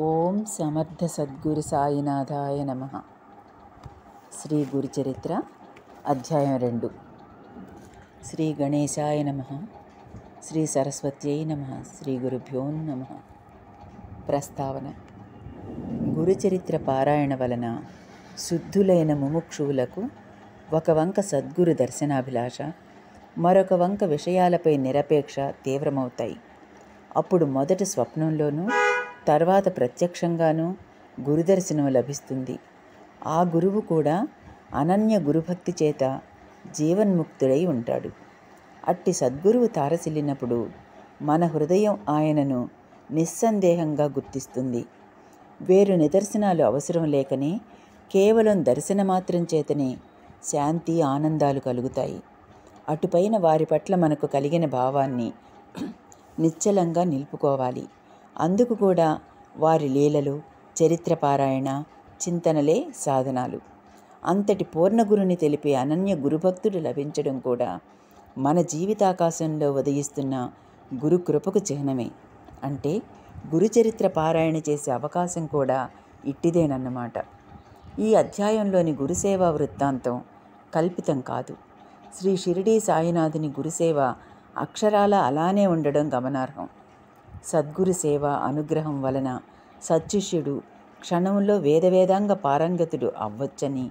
ఓం సమర్థ సద్గురు సాయినాథాయ నమ శ్రీ గురు చరిత్ర అధ్యాయం రెండు శ్రీ గణేశాయ నమ శ్రీ సరస్వత్యై నమ శ్రీ గురుభ్యో నమ ప్రస్తావన గురుచరిత్ర పారాయణ వలన శుద్ధులైన ముముక్షువులకు ఒక వంక సద్గురు దర్శనాభిలాష మరొక వంక విషయాలపై నిరపేక్ష తీవ్రమవుతాయి అప్పుడు మొదటి స్వప్నంలోనూ తర్వాత ప్రత్యక్షంగానూ గురుదర్శనం లభిస్తుంది ఆ గురువు కూడా అనన్య గురుభక్తి చేత జీవన్ముక్తుడై ఉంటాడు అట్టి సద్గురువు తారసిల్లినప్పుడు మన హృదయం ఆయనను నిస్సందేహంగా గుర్తిస్తుంది వేరు నిదర్శనాలు అవసరం లేకనే కేవలం దర్శన మాత్రం చేతనే శాంతి ఆనందాలు కలుగుతాయి అటుపైన వారి పట్ల మనకు కలిగిన భావాన్ని నిశ్చలంగా నిలుపుకోవాలి అందుకు కూడా వారి లీలలు చరిత్రపారాయణ చింతనలే సాధనాలు అంతటి పూర్ణగురుని తెలిపే అనన్య గురుభక్తుడు లభించడం కూడా మన జీవితాకాశంలో ఉదయిస్తున్న గురు కృపకు చిహ్నమే అంటే గురుచరిత్ర పారాయణ చేసే అవకాశం కూడా ఇట్టిదేనన్నమాట ఈ అధ్యాయంలోని గురుసేవ వృత్తాంతం కల్పితం కాదు శ్రీ షిరిడీ సాయినాథుని గురుసేవ అక్షరాల అలానే ఉండడం గమనార్హం సద్గురు సేవ అనుగ్రహం వలన సత్యుష్యుడు క్షణంలో వేదవేదాంగ పారంగతుడు అవ్వచ్చని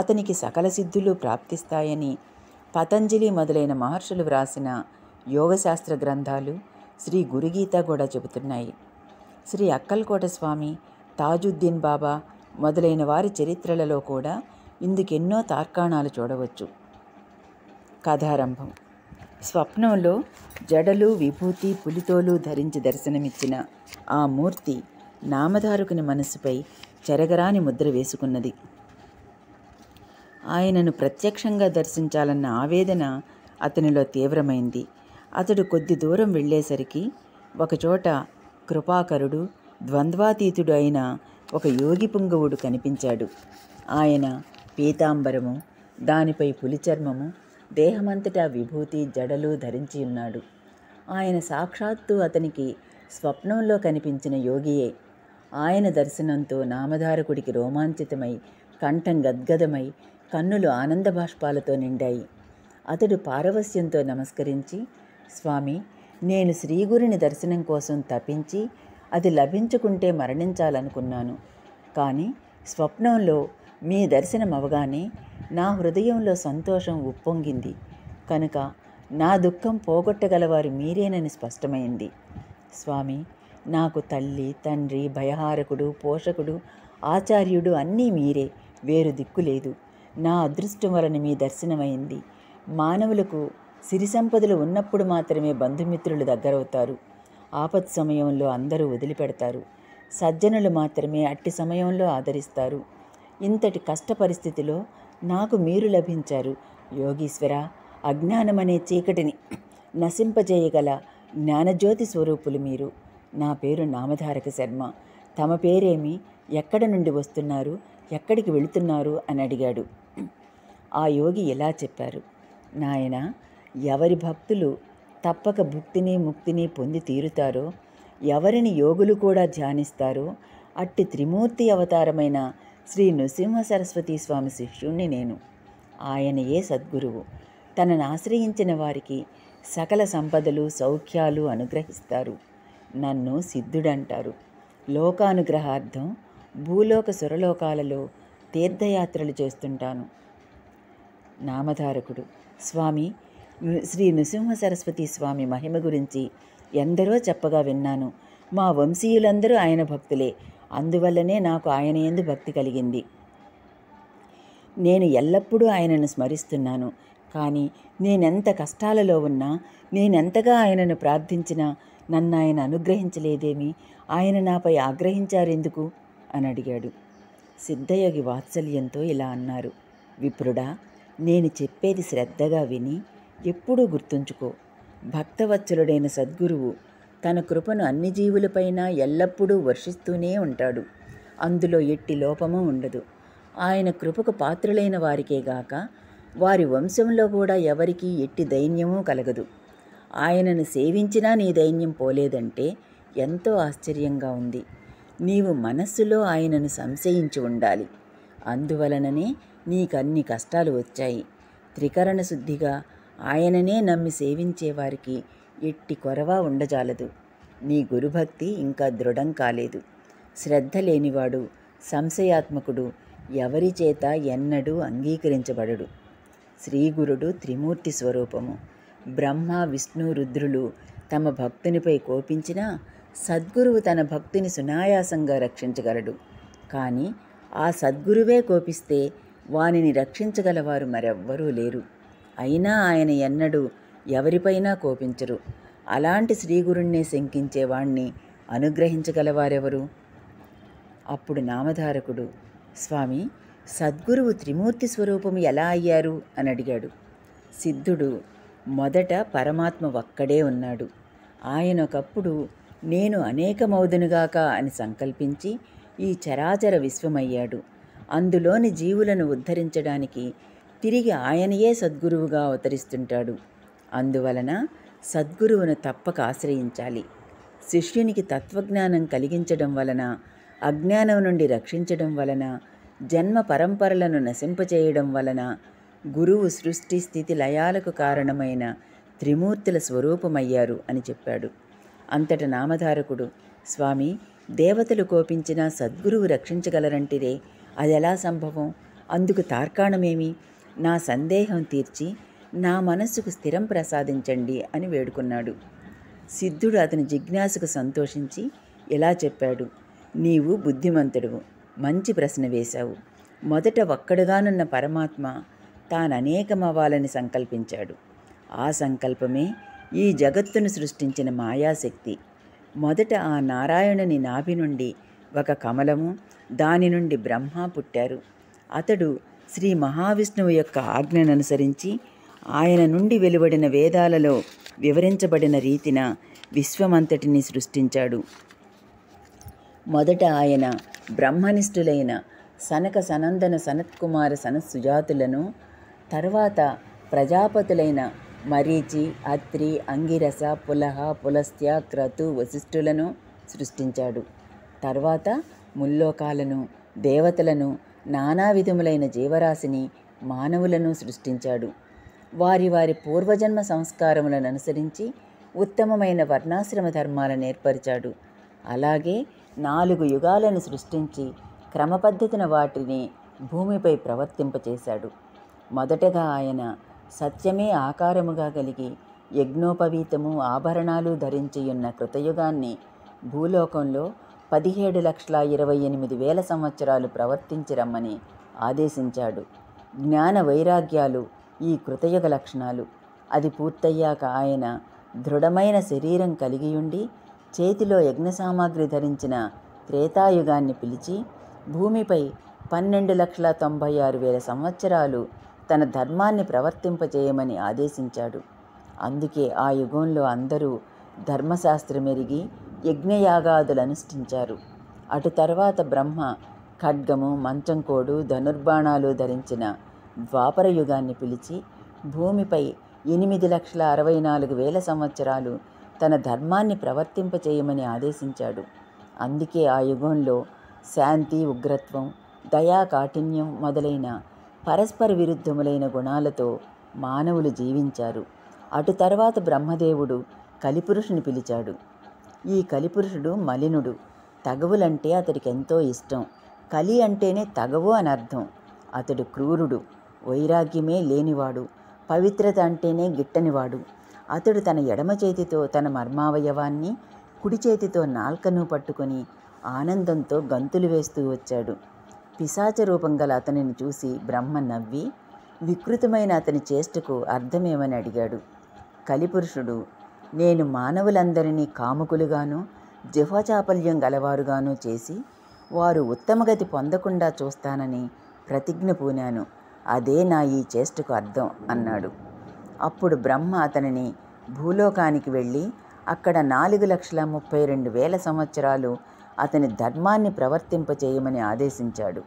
అతనికి సకల సిద్ధులు ప్రాప్తిస్తాయని పతంజలి మొదలైన మహర్షులు వ్రాసిన యోగశాస్త్ర గ్రంథాలు శ్రీ గురుగీత కూడా చెబుతున్నాయి శ్రీ అక్కల్కోట స్వామి తాజుద్దీన్ బాబా మొదలైన వారి చరిత్రలలో కూడా ఇందుకెన్నో తార్కాణాలు చూడవచ్చు కథారంభం స్వప్నంలో జడలు విభూతి పులితోలు ధరించి దర్శనమిచ్చిన ఆ మూర్తి నామధారుకుని మనసుపై చెరగరాని ముద్ర వేసుకున్నది ఆయనను ప్రత్యక్షంగా దర్శించాలన్న ఆవేదన అతనిలో తీవ్రమైంది అతడు కొద్ది దూరం వెళ్ళేసరికి ఒకచోట కృపాకరుడు ద్వంద్వాతీతుడు అయిన ఒక యోగి పుంగవుడు కనిపించాడు ఆయన పీతాంబరము దానిపై పులిచర్మము దేహమంతటా విభూతి జడలు ధరించి ఉన్నాడు ఆయన సాక్షాత్తు అతనికి స్వప్నంలో కనిపించిన యోగియే ఆయన దర్శనంతో నామధారకుడికి రోమాంచితమై కంఠం గద్గదమై కన్నులు ఆనంద బాష్పాలతో నిండాయి అతడు పారవస్యంతో నమస్కరించి స్వామి నేను శ్రీగురిని దర్శనం కోసం తపించి అది లభించుకుంటే మరణించాలనుకున్నాను కానీ స్వప్నంలో మీ దర్శనం అవగానే నా హృదయంలో సంతోషం ఉప్పొంగింది కనుక నా దుఃఖం పోగొట్టగలవారు మీరేనని స్పష్టమైంది స్వామి నాకు తల్లి తండ్రి భయహారకుడు పోషకుడు ఆచార్యుడు అన్నీ మీరే వేరు దిక్కు లేదు నా అదృష్టం వలన మీ దర్శనమైంది మానవులకు సిరి సంపదలు ఉన్నప్పుడు మాత్రమే బంధుమిత్రులు దగ్గరవుతారు ఆపత్ సమయంలో అందరూ వదిలిపెడతారు సజ్జనులు మాత్రమే అట్టి సమయంలో ఆదరిస్తారు ఇంతటి కష్ట పరిస్థితిలో నాకు మీరు లభించారు యోగీశ్వర అజ్ఞానమనే చీకటిని నశింపజేయగల జ్ఞానజ్యోతి స్వరూపులు మీరు నా పేరు నామధారక శర్మ తమ పేరేమి ఎక్కడ నుండి వస్తున్నారు ఎక్కడికి వెళుతున్నారు అని అడిగాడు ఆ యోగి ఇలా చెప్పారు నాయన ఎవరి భక్తులు తప్పక భుక్తిని ముక్తిని పొంది తీరుతారో ఎవరిని యోగులు కూడా ధ్యానిస్తారో అట్టి త్రిమూర్తి అవతారమైన శ్రీ నృసింహ సరస్వతి స్వామి శిష్యుణ్ణి నేను ఆయనయే సద్గురువు తనను ఆశ్రయించిన వారికి సకల సంపదలు సౌఖ్యాలు అనుగ్రహిస్తారు నన్ను సిద్ధుడంటారు లోకానుగ్రహార్థం భూలోక సురలోకాలలో తీర్థయాత్రలు చేస్తుంటాను నామధారకుడు స్వామి శ్రీ నృసింహ సరస్వతి స్వామి మహిమ గురించి ఎందరో చెప్పగా విన్నాను మా వంశీయులందరూ ఆయన భక్తులే అందువల్లనే నాకు ఆయన ఎందు భక్తి కలిగింది నేను ఎల్లప్పుడూ ఆయనను స్మరిస్తున్నాను కానీ నేనెంత కష్టాలలో ఉన్నా నేనెంతగా ఆయనను ప్రార్థించినా నన్ను ఆయన అనుగ్రహించలేదేమి ఆయన నాపై ఆగ్రహించారెందుకు అని అడిగాడు సిద్ధయోగి వాత్సల్యంతో ఇలా అన్నారు విప్రుడా నేను చెప్పేది శ్రద్ధగా విని ఎప్పుడూ గుర్తుంచుకో భక్తవత్సలుడైన సద్గురువు తన కృపను అన్ని జీవులపైన ఎల్లప్పుడూ వర్షిస్తూనే ఉంటాడు అందులో ఎట్టి లోపము ఉండదు ఆయన కృపకు పాత్రులైన వారికేగాక వారి వంశంలో కూడా ఎవరికీ ఎట్టి దైన్యమూ కలగదు ఆయనను సేవించినా నీ దైన్యం పోలేదంటే ఎంతో ఆశ్చర్యంగా ఉంది నీవు మనస్సులో ఆయనను సంశయించి ఉండాలి అందువలననే నీకన్ని కష్టాలు వచ్చాయి త్రికరణ శుద్ధిగా ఆయననే నమ్మి సేవించేవారికి ఎట్టి కొరవా ఉండజాలదు నీ గురుభక్తి ఇంకా దృఢం కాలేదు శ్రద్ధ లేనివాడు సంశయాత్మకుడు ఎవరి చేత ఎన్నడూ అంగీకరించబడడు శ్రీగురుడు త్రిమూర్తి స్వరూపము బ్రహ్మ విష్ణు రుద్రులు తమ భక్తునిపై కోపించినా సద్గురువు తన భక్తిని సునాయాసంగా రక్షించగలడు కానీ ఆ సద్గురువే కోపిస్తే వానిని రక్షించగలవారు మరెవ్వరూ లేరు అయినా ఆయన ఎన్నడూ ఎవరిపైనా కోపించరు అలాంటి శ్రీగురుణ్ణి శంకించేవాణ్ణి అనుగ్రహించగలవారెవరు అప్పుడు నామధారకుడు స్వామి సద్గురువు త్రిమూర్తి స్వరూపం ఎలా అయ్యారు అని అడిగాడు సిద్ధుడు మొదట పరమాత్మ ఒక్కడే ఉన్నాడు ఆయన ఒకప్పుడు నేను అనేకమౌదునుగాక అని సంకల్పించి ఈ చరాచర విశ్వమయ్యాడు అందులోని జీవులను ఉద్ధరించడానికి తిరిగి ఆయనయే సద్గురువుగా అవతరిస్తుంటాడు అందువలన సద్గురువును తప్పక ఆశ్రయించాలి శిష్యునికి తత్వజ్ఞానం కలిగించడం వలన అజ్ఞానం నుండి రక్షించడం వలన జన్మ పరంపరలను నశింపచేయడం వలన గురువు సృష్టి స్థితి లయాలకు కారణమైన త్రిమూర్తుల స్వరూపమయ్యారు అని చెప్పాడు అంతట నామధారకుడు స్వామి దేవతలు కోపించిన సద్గురువు రక్షించగలరంటిరే ఎలా సంభవం అందుకు తార్కాణమేమి నా సందేహం తీర్చి నా మనస్సుకు స్థిరం ప్రసాదించండి అని వేడుకున్నాడు సిద్ధుడు అతని జిజ్ఞాసకు సంతోషించి ఇలా చెప్పాడు నీవు బుద్ధిమంతుడు మంచి ప్రశ్న వేశావు మొదట ఒక్కడుగానున్న పరమాత్మ తాను అనేకమవ్వాలని సంకల్పించాడు ఆ సంకల్పమే ఈ జగత్తును సృష్టించిన మాయాశక్తి మొదట ఆ నారాయణుని నాభి నుండి ఒక కమలము దాని నుండి బ్రహ్మ పుట్టారు అతడు శ్రీ మహావిష్ణువు యొక్క ఆజ్ఞను అనుసరించి ఆయన నుండి వెలువడిన వేదాలలో వివరించబడిన రీతిన విశ్వమంతటిని సృష్టించాడు మొదట ఆయన బ్రహ్మనిష్ఠులైన సనక సనందన సనత్కుమార సనత్సుజాతులను తర్వాత ప్రజాపతులైన మరీచి అత్రి అంగిరస పులహ పులస్త్య క్రతు వశిష్ఠులను సృష్టించాడు తర్వాత ముల్లోకాలను దేవతలను నానా విధములైన జీవరాశిని మానవులను సృష్టించాడు వారి వారి పూర్వజన్మ సంస్కారములను అనుసరించి ఉత్తమమైన వర్ణాశ్రమ ధర్మాలను ఏర్పరిచాడు అలాగే నాలుగు యుగాలను సృష్టించి క్రమపద్ధతిన వాటిని భూమిపై ప్రవర్తింపచేశాడు మొదటగా ఆయన సత్యమే ఆకారముగా కలిగి యజ్ఞోపవీతము ఆభరణాలు ధరించియున్న కృతయుగాన్ని భూలోకంలో పదిహేడు లక్షల ఇరవై ఎనిమిది వేల సంవత్సరాలు ప్రవర్తించి రమ్మని ఆదేశించాడు జ్ఞాన వైరాగ్యాలు ఈ కృతయుగ లక్షణాలు అది పూర్తయ్యాక ఆయన దృఢమైన శరీరం కలిగియుండి చేతిలో యజ్ఞ సామాగ్రి ధరించిన త్రేతాయుగాన్ని పిలిచి భూమిపై పన్నెండు లక్షల తొంభై ఆరు వేల సంవత్సరాలు తన ధర్మాన్ని ప్రవర్తింపజేయమని ఆదేశించాడు అందుకే ఆ యుగంలో అందరూ ధర్మశాస్త్రమెరిగి యజ్ఞయాగాదులు అనుష్ఠించారు అటు తర్వాత బ్రహ్మ ఖడ్గము మంచంకోడు ధనుర్బాణాలు ధరించిన ద్వాపర యుగాన్ని పిలిచి భూమిపై ఎనిమిది లక్షల అరవై నాలుగు వేల సంవత్సరాలు తన ధర్మాన్ని ప్రవర్తింపచేయమని ఆదేశించాడు అందుకే ఆ యుగంలో శాంతి ఉగ్రత్వం దయా కాఠిన్యం మొదలైన పరస్పర విరుద్ధములైన గుణాలతో మానవులు జీవించారు అటు తర్వాత బ్రహ్మదేవుడు కలిపురుషుని పిలిచాడు ఈ కలిపురుషుడు మలినుడు తగవులంటే అతడికి ఎంతో ఇష్టం కలి అంటేనే తగవు అని అర్థం అతడు క్రూరుడు వైరాగ్యమే లేనివాడు పవిత్రత అంటేనే గిట్టనివాడు అతడు తన ఎడమ చేతితో తన మర్మావయవాన్ని కుడి చేతితో నాల్కను పట్టుకొని ఆనందంతో గంతులు వేస్తూ వచ్చాడు పిశాచ రూపం గల అతనిని చూసి బ్రహ్మ నవ్వి వికృతమైన అతని చేష్టకు అర్థమేమని అడిగాడు కలిపురుషుడు నేను మానవులందరినీ కాముకులుగాను జిహ్వచాపల్యం గలవారుగాను చేసి వారు ఉత్తమగతి పొందకుండా చూస్తానని ప్రతిజ్ఞ పూనాను అదే నా ఈ చేష్టకు అర్థం అన్నాడు అప్పుడు బ్రహ్మ అతనిని భూలోకానికి వెళ్ళి అక్కడ నాలుగు లక్షల ముప్పై రెండు వేల సంవత్సరాలు అతని ధర్మాన్ని ప్రవర్తింపచేయమని ఆదేశించాడు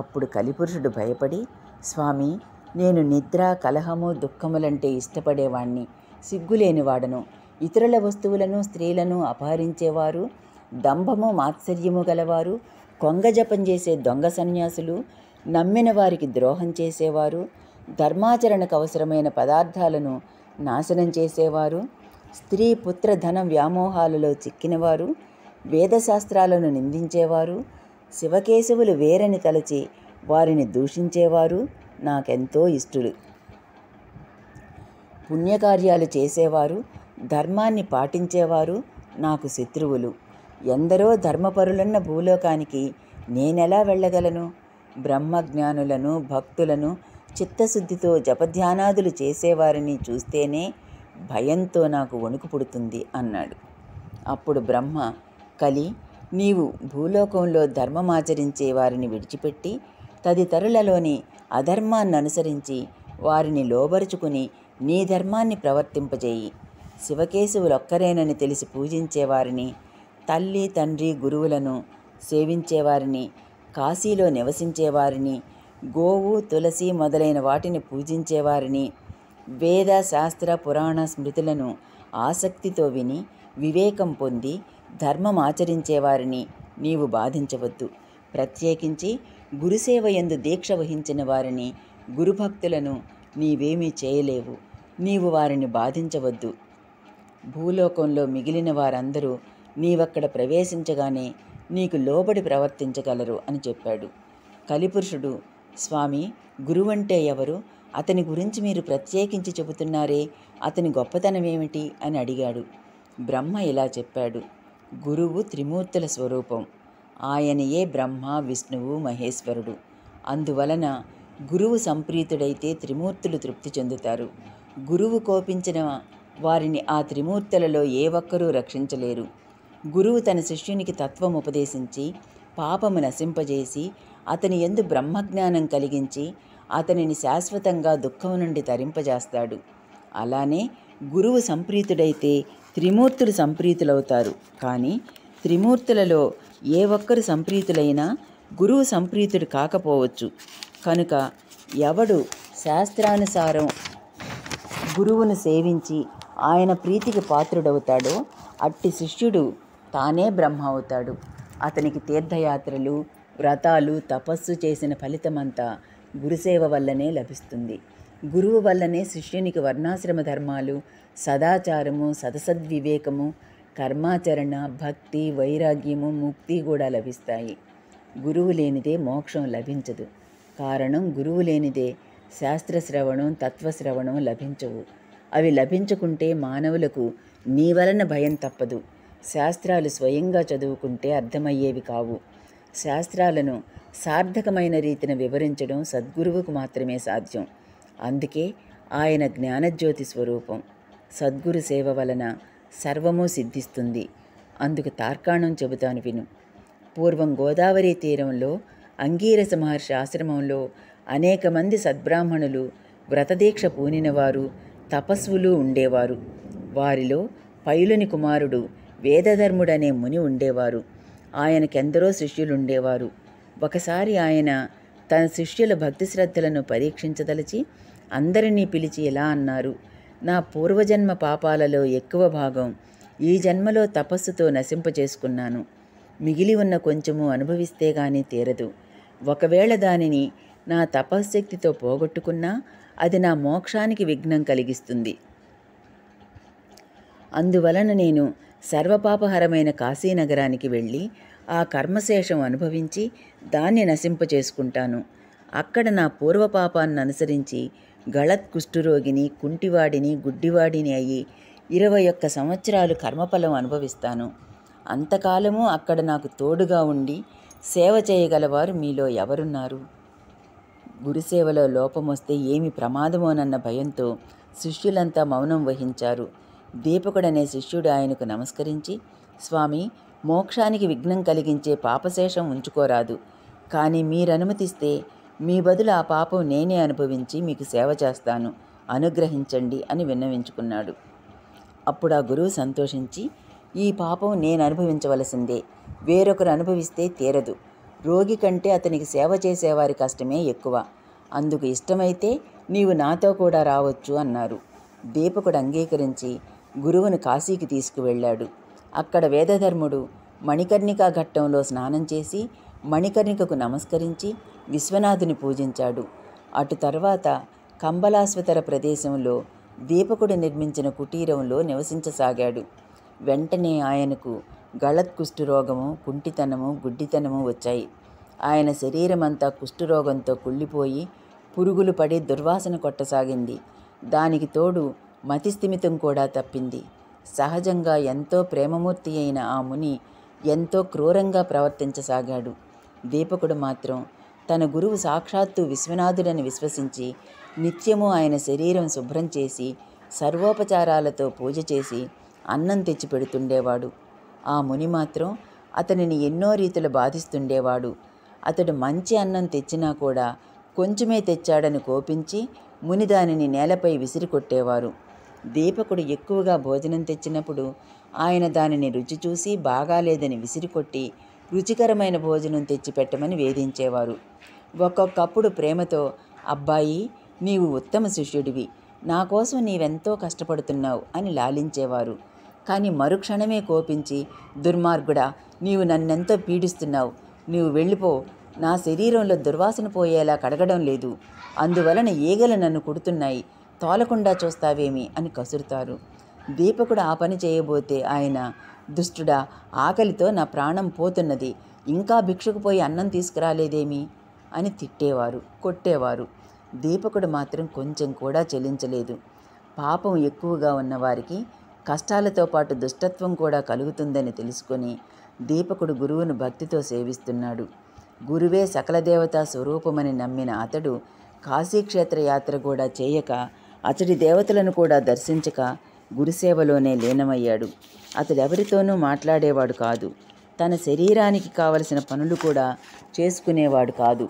అప్పుడు కలిపురుషుడు భయపడి స్వామి నేను నిద్ర కలహము దుఃఖములంటే ఇష్టపడేవాణ్ణి సిగ్గులేనివాడను ఇతరుల వస్తువులను స్త్రీలను అపహరించేవారు దంభము మాత్సర్యము గలవారు కొంగజపం చేసే దొంగ సన్యాసులు నమ్మిన వారికి ద్రోహం చేసేవారు ధర్మాచరణకు అవసరమైన పదార్థాలను నాశనం చేసేవారు స్త్రీ పుత్ర ధన వ్యామోహాలలో చిక్కినవారు వేదశాస్త్రాలను నిందించేవారు శివకేశవులు వేరని తలచి వారిని దూషించేవారు నాకెంతో ఇష్టులు పుణ్యకార్యాలు చేసేవారు ధర్మాన్ని పాటించేవారు నాకు శత్రువులు ఎందరో ధర్మపరులున్న భూలోకానికి నేనెలా వెళ్ళగలను బ్రహ్మజ్ఞానులను భక్తులను చిత్తశుద్ధితో జపధ్యానాదులు చేసేవారిని చూస్తేనే భయంతో నాకు వణుకు పుడుతుంది అన్నాడు అప్పుడు బ్రహ్మ కలి నీవు భూలోకంలో ధర్మమాచరించే వారిని విడిచిపెట్టి తదితరులలోని అధర్మాన్ని అనుసరించి వారిని లోబరుచుకుని నీ ధర్మాన్ని ప్రవర్తింపజేయి శివకేశవులొక్కరేనని తెలిసి పూజించేవారిని తల్లి తండ్రి గురువులను సేవించేవారిని కాశీలో నివసించేవారిని గోవు తులసి మొదలైన వాటిని పూజించేవారిని వేద శాస్త్ర పురాణ స్మృతులను ఆసక్తితో విని వివేకం పొంది ధర్మం ఆచరించేవారిని నీవు బాధించవద్దు ప్రత్యేకించి గురుసేవ ఎందు దీక్ష వహించిన వారిని గురుభక్తులను నీవేమీ చేయలేవు నీవు వారిని బాధించవద్దు భూలోకంలో మిగిలిన వారందరూ నీవక్కడ ప్రవేశించగానే నీకు లోబడి ప్రవర్తించగలరు అని చెప్పాడు కలిపురుషుడు స్వామి గురువంటే ఎవరు అతని గురించి మీరు ప్రత్యేకించి చెబుతున్నారే అతని గొప్పతనం ఏమిటి అని అడిగాడు బ్రహ్మ ఇలా చెప్పాడు గురువు త్రిమూర్తుల స్వరూపం ఆయనయే బ్రహ్మ విష్ణువు మహేశ్వరుడు అందువలన గురువు సంప్రీతుడైతే త్రిమూర్తులు తృప్తి చెందుతారు గురువు కోపించిన వారిని ఆ త్రిమూర్తులలో ఏ ఒక్కరూ రక్షించలేరు గురువు తన శిష్యునికి తత్వం ఉపదేశించి పాపము నశింపజేసి అతని ఎందు బ్రహ్మజ్ఞానం కలిగించి అతనిని శాశ్వతంగా దుఃఖం నుండి తరింపజేస్తాడు అలానే గురువు సంప్రీతుడైతే త్రిమూర్తులు సంప్రీతులవుతారు కానీ త్రిమూర్తులలో ఏ ఒక్కరు సంప్రీతులైనా గురువు సంప్రీతుడు కాకపోవచ్చు కనుక ఎవడు శాస్త్రానుసారం గురువును సేవించి ఆయన ప్రీతికి పాత్రుడవుతాడో అట్టి శిష్యుడు తానే బ్రహ్మ అవుతాడు అతనికి తీర్థయాత్రలు వ్రతాలు తపస్సు చేసిన ఫలితమంతా గురుసేవ వల్లనే లభిస్తుంది గురువు వల్లనే శిష్యునికి వర్ణాశ్రమ ధర్మాలు సదాచారము సదసద్వివేకము కర్మాచరణ భక్తి వైరాగ్యము ముక్తి కూడా లభిస్తాయి గురువు లేనిదే మోక్షం లభించదు కారణం గురువు లేనిదే శాస్త్రశ్రవణం తత్వశ్రవణం లభించవు అవి లభించకుంటే మానవులకు నీ వలన భయం తప్పదు శాస్త్రాలు స్వయంగా చదువుకుంటే అర్థమయ్యేవి కావు శాస్త్రాలను సార్థకమైన రీతిన వివరించడం సద్గురువుకు మాత్రమే సాధ్యం అందుకే ఆయన జ్ఞానజ్యోతి స్వరూపం సద్గురు సేవ వలన సర్వము సిద్ధిస్తుంది అందుకు తార్కాణం చెబుతాను విను పూర్వం గోదావరి తీరంలో అంగీరస మహర్షి ఆశ్రమంలో అనేక మంది సద్బ్రాహ్మణులు వ్రతదీక్ష పూనినవారు తపస్సులు ఉండేవారు వారిలో పైలుని కుమారుడు వేదధర్ముడనే ముని ఉండేవారు ఆయనకెందరో శిష్యులుండేవారు ఒకసారి ఆయన తన శిష్యుల భక్తి శ్రద్ధలను పరీక్షించదలిచి అందరినీ పిలిచి ఇలా అన్నారు నా పూర్వజన్మ పాపాలలో ఎక్కువ భాగం ఈ జన్మలో తపస్సుతో నశింపచేసుకున్నాను మిగిలి ఉన్న కొంచెము అనుభవిస్తే గాని తీరదు ఒకవేళ దానిని నా తపశ్శక్తితో పోగొట్టుకున్నా అది నా మోక్షానికి విఘ్నం కలిగిస్తుంది అందువలన నేను సర్వపాపహరమైన కాశీనగరానికి వెళ్ళి ఆ కర్మశేషం అనుభవించి దాన్ని నశింపచేసుకుంటాను అక్కడ నా పూర్వపాపాన్ని అనుసరించి గళత్ కుష్ఠురోగిని కుంటివాడిని గుడ్డివాడిని అయ్యి ఇరవై ఒక్క సంవత్సరాలు కర్మఫలం అనుభవిస్తాను అంతకాలము అక్కడ నాకు తోడుగా ఉండి సేవ చేయగలవారు మీలో ఎవరున్నారు గురుసేవలో లోపమొస్తే ఏమి ప్రమాదమోనన్న భయంతో శిష్యులంతా మౌనం వహించారు దీపకుడనే శిష్యుడు ఆయనకు నమస్కరించి స్వామి మోక్షానికి విఘ్నం కలిగించే పాపశేషం ఉంచుకోరాదు కానీ మీరనుమతిస్తే మీ బదులు ఆ పాపం నేనే అనుభవించి మీకు సేవ చేస్తాను అనుగ్రహించండి అని విన్నవించుకున్నాడు అప్పుడు ఆ గురువు సంతోషించి ఈ పాపం నేను అనుభవించవలసిందే వేరొకరు అనుభవిస్తే తీరదు రోగి కంటే అతనికి సేవ చేసేవారి కష్టమే ఎక్కువ అందుకు ఇష్టమైతే నీవు నాతో కూడా రావచ్చు అన్నారు దీపకుడు అంగీకరించి గురువును కాశీకి తీసుకువెళ్ళాడు అక్కడ వేదధర్ముడు మణికర్ణికా ఘట్టంలో స్నానం చేసి మణికర్ణికకు నమస్కరించి విశ్వనాథుని పూజించాడు అటు తర్వాత కంబలాశ్వతర ప్రదేశంలో దీపకుడు నిర్మించిన కుటీరంలో నివసించసాగాడు వెంటనే ఆయనకు గళత్ కుష్ఠరోగము కుంటితనము గుడ్డితనము వచ్చాయి ఆయన శరీరమంతా కుష్ఠరోగంతో కుళ్ళిపోయి పురుగులు పడి దుర్వాసన కొట్టసాగింది దానికి తోడు మతిస్థిమితం కూడా తప్పింది సహజంగా ఎంతో ప్రేమమూర్తి అయిన ఆ ముని ఎంతో క్రూరంగా ప్రవర్తించసాగాడు దీపకుడు మాత్రం తన గురువు సాక్షాత్తు విశ్వనాథుడని విశ్వసించి నిత్యము ఆయన శరీరం శుభ్రం చేసి సర్వోపచారాలతో పూజ చేసి అన్నం తెచ్చి పెడుతుండేవాడు ఆ ముని మాత్రం అతనిని ఎన్నో రీతులు బాధిస్తుండేవాడు అతడు మంచి అన్నం తెచ్చినా కూడా కొంచెమే తెచ్చాడని కోపించి ముని దానిని నేలపై విసిరికొట్టేవారు దీపకుడు ఎక్కువగా భోజనం తెచ్చినప్పుడు ఆయన దానిని రుచి చూసి బాగాలేదని విసిరికొట్టి రుచికరమైన భోజనం తెచ్చి పెట్టమని వేధించేవారు ఒక్కొక్కప్పుడు ప్రేమతో అబ్బాయి నీవు ఉత్తమ శిష్యుడివి నా కోసం నీవెంతో కష్టపడుతున్నావు అని లాలించేవారు కానీ మరుక్షణమే కోపించి దుర్మార్గుడా నీవు నన్నెంతో పీడిస్తున్నావు నీవు వెళ్ళిపో నా శరీరంలో దుర్వాసన పోయేలా కడగడం లేదు అందువలన ఈగలు నన్ను కుడుతున్నాయి తోలకుండా చూస్తావేమి అని కసురుతారు దీపకుడు ఆ పని చేయబోతే ఆయన దుష్టుడా ఆకలితో నా ప్రాణం పోతున్నది ఇంకా భిక్షకు పోయి అన్నం తీసుకురాలేదేమి అని తిట్టేవారు కొట్టేవారు దీపకుడు మాత్రం కొంచెం కూడా చెల్లించలేదు పాపం ఎక్కువగా ఉన్నవారికి కష్టాలతో పాటు దుష్టత్వం కూడా కలుగుతుందని తెలుసుకొని దీపకుడు గురువును భక్తితో సేవిస్తున్నాడు గురువే సకల దేవతా స్వరూపమని నమ్మిన అతడు కాశీక్షేత్ర యాత్ర కూడా చేయక అతడి దేవతలను కూడా దర్శించక గురుసేవలోనే లీనమయ్యాడు అతడెవరితోనూ మాట్లాడేవాడు కాదు తన శరీరానికి కావలసిన పనులు కూడా చేసుకునేవాడు కాదు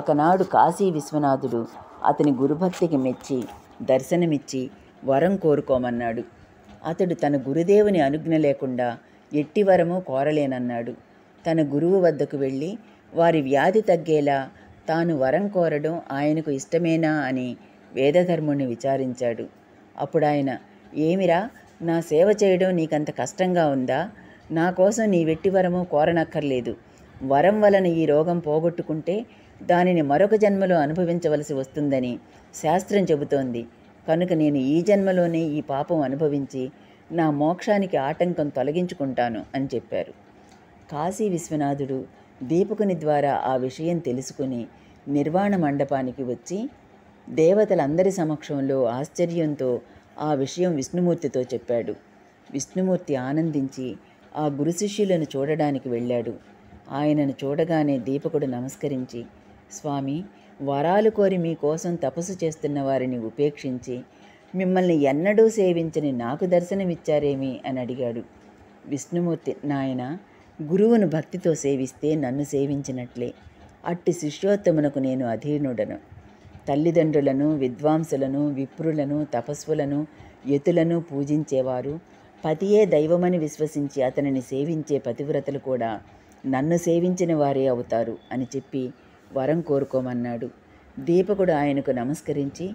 ఒకనాడు కాశీ విశ్వనాథుడు అతని గురుభక్తికి మెచ్చి దర్శనమిచ్చి వరం కోరుకోమన్నాడు అతడు తన గురుదేవుని అనుజ్ఞ లేకుండా ఎట్టి వరము కోరలేనన్నాడు తన గురువు వద్దకు వెళ్ళి వారి వ్యాధి తగ్గేలా తాను వరం కోరడం ఆయనకు ఇష్టమేనా అని వేదధర్ముణ్ణి విచారించాడు అప్పుడు ఆయన ఏమిరా నా సేవ చేయడం నీకంత కష్టంగా ఉందా నా కోసం నీ వెట్టి వరము కోరనక్కర్లేదు వరం వలన ఈ రోగం పోగొట్టుకుంటే దానిని మరొక జన్మలో అనుభవించవలసి వస్తుందని శాస్త్రం చెబుతోంది కనుక నేను ఈ జన్మలోనే ఈ పాపం అనుభవించి నా మోక్షానికి ఆటంకం తొలగించుకుంటాను అని చెప్పారు కాశీ విశ్వనాథుడు దీపకుని ద్వారా ఆ విషయం తెలుసుకుని నిర్వాణ మండపానికి వచ్చి దేవతలందరి సమక్షంలో ఆశ్చర్యంతో ఆ విషయం విష్ణుమూర్తితో చెప్పాడు విష్ణుమూర్తి ఆనందించి ఆ గురు శిష్యులను చూడడానికి వెళ్ళాడు ఆయనను చూడగానే దీపకుడు నమస్కరించి స్వామి వరాలు కోరి మీకోసం తపస్సు చేస్తున్న వారిని ఉపేక్షించి మిమ్మల్ని ఎన్నడూ సేవించని నాకు దర్శనమిచ్చారేమి అని అడిగాడు విష్ణుమూర్తి నాయన గురువును భక్తితో సేవిస్తే నన్ను సేవించినట్లే అట్టి శిష్యోత్తమునకు నేను అధీనుడను తల్లిదండ్రులను విద్వాంసులను విప్రులను తపస్సులను యతులను పూజించేవారు పతియే దైవమని విశ్వసించి అతనిని సేవించే పతివ్రతలు కూడా నన్ను సేవించిన వారే అవుతారు అని చెప్పి వరం కోరుకోమన్నాడు దీపకుడు ఆయనకు నమస్కరించి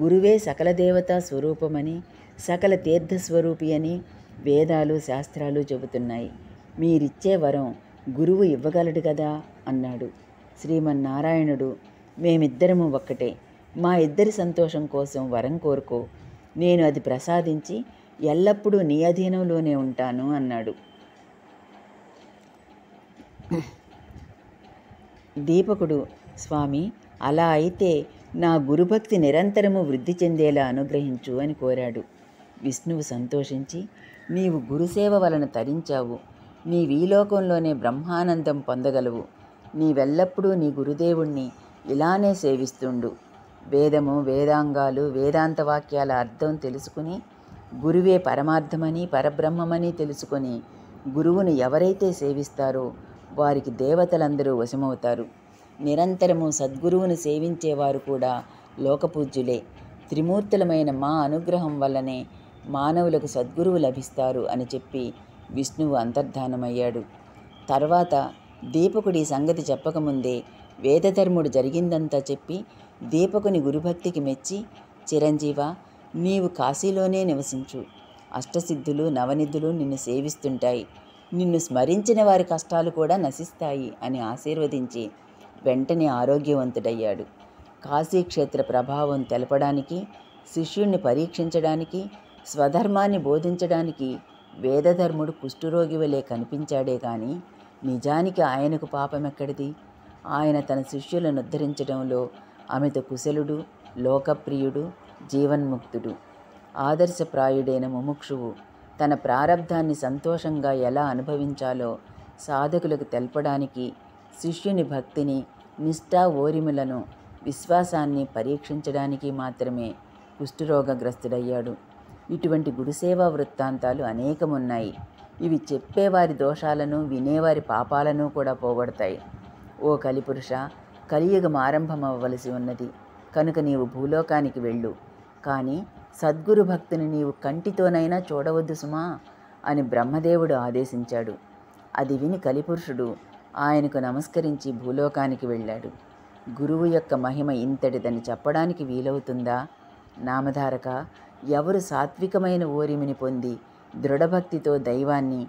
గురువే సకల దేవతా స్వరూపమని సకల తీర్థస్వరూపి అని వేదాలు శాస్త్రాలు చెబుతున్నాయి మీరిచ్చే వరం గురువు ఇవ్వగలడు కదా అన్నాడు శ్రీమన్నారాయణుడు మేమిద్దరము ఒక్కటే మా ఇద్దరి సంతోషం కోసం వరం కోరుకో నేను అది ప్రసాదించి ఎల్లప్పుడూ నీ అధీనంలోనే ఉంటాను అన్నాడు దీపకుడు స్వామి అలా అయితే నా గురుభక్తి నిరంతరము వృద్ధి చెందేలా అనుగ్రహించు అని కోరాడు విష్ణువు సంతోషించి నీవు గురుసేవ వలన తరించావు నీ వీలోకంలోనే బ్రహ్మానందం పొందగలవు నీవెల్లప్పుడూ నీ గురుదేవుణ్ణి ఇలానే సేవిస్తుండు వేదము వేదాంగాలు వేదాంత వాక్యాల అర్థం తెలుసుకుని గురువే పరమార్థమని పరబ్రహ్మమని తెలుసుకొని గురువును ఎవరైతే సేవిస్తారో వారికి దేవతలందరూ వశమవుతారు నిరంతరము సద్గురువును సేవించేవారు కూడా లోకపూజ్యులే త్రిమూర్తులమైన మా అనుగ్రహం వల్లనే మానవులకు సద్గురువు లభిస్తారు అని చెప్పి విష్ణువు అంతర్ధానమయ్యాడు తర్వాత దీపకుడి సంగతి చెప్పకముందే వేదధర్ముడు జరిగిందంతా చెప్పి దీపకుని గురుభక్తికి మెచ్చి చిరంజీవ నీవు కాశీలోనే నివసించు అష్టసిద్ధులు నవనిధులు నిన్ను సేవిస్తుంటాయి నిన్ను స్మరించిన వారి కష్టాలు కూడా నశిస్తాయి అని ఆశీర్వదించి వెంటనే ఆరోగ్యవంతుడయ్యాడు కాశీక్షేత్ర ప్రభావం తెలపడానికి శిష్యుణ్ణి పరీక్షించడానికి స్వధర్మాన్ని బోధించడానికి వేదధర్ముడు కుష్ఠురోగి వలె కనిపించాడే కానీ నిజానికి ఆయనకు పాపమెక్కడిది ఆయన తన శిష్యులను ఉద్ధరించడంలో అమిత కుశలుడు లోకప్రియుడు జీవన్ముక్తుడు ఆదర్శప్రాయుడైన ముముక్షువు తన ప్రారబ్ధాన్ని సంతోషంగా ఎలా అనుభవించాలో సాధకులకు తెలపడానికి శిష్యుని భక్తిని నిష్ఠా ఓరిములను విశ్వాసాన్ని పరీక్షించడానికి మాత్రమే కుష్ఠరోగ్రస్తుడయ్యాడు ఇటువంటి గురుసేవా వృత్తాంతాలు అనేకమున్నాయి ఇవి చెప్పేవారి దోషాలను వినేవారి పాపాలను కూడా పోగొడతాయి ఓ కలిపురుష కలియుగం ఆరంభమవ్వలసి ఉన్నది కనుక నీవు భూలోకానికి వెళ్ళు కానీ సద్గురు భక్తిని నీవు కంటితోనైనా చూడవద్దు సుమా అని బ్రహ్మదేవుడు ఆదేశించాడు అది విని కలిపురుషుడు ఆయనకు నమస్కరించి భూలోకానికి వెళ్ళాడు గురువు యొక్క మహిమ ఇంతటిదని చెప్పడానికి వీలవుతుందా నామధారక ఎవరు సాత్వికమైన ఓరిమిని పొంది దృఢభక్తితో దైవాన్ని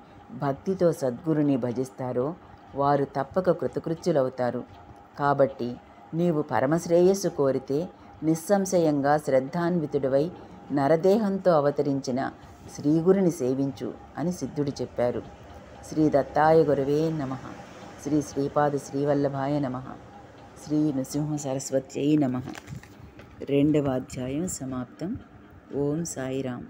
భక్తితో సద్గురుని భజిస్తారో వారు తప్పక కృతకృత్యులవుతారు కాబట్టి నీవు పరమశ్రేయస్సు కోరితే నిస్సంశయంగా శ్రద్ధాన్వితుడివై నరదేహంతో అవతరించిన శ్రీగురిని సేవించు అని సిద్ధుడు చెప్పారు శ్రీ దత్తాయ గురువే నమ శ్రీ శ్రీపాద శ్రీవల్లభాయ నమ శ్రీ నృసింహ సరస్వత్యై నమ రెండవ అధ్యాయం సమాప్తం ఓం సాయిరామ్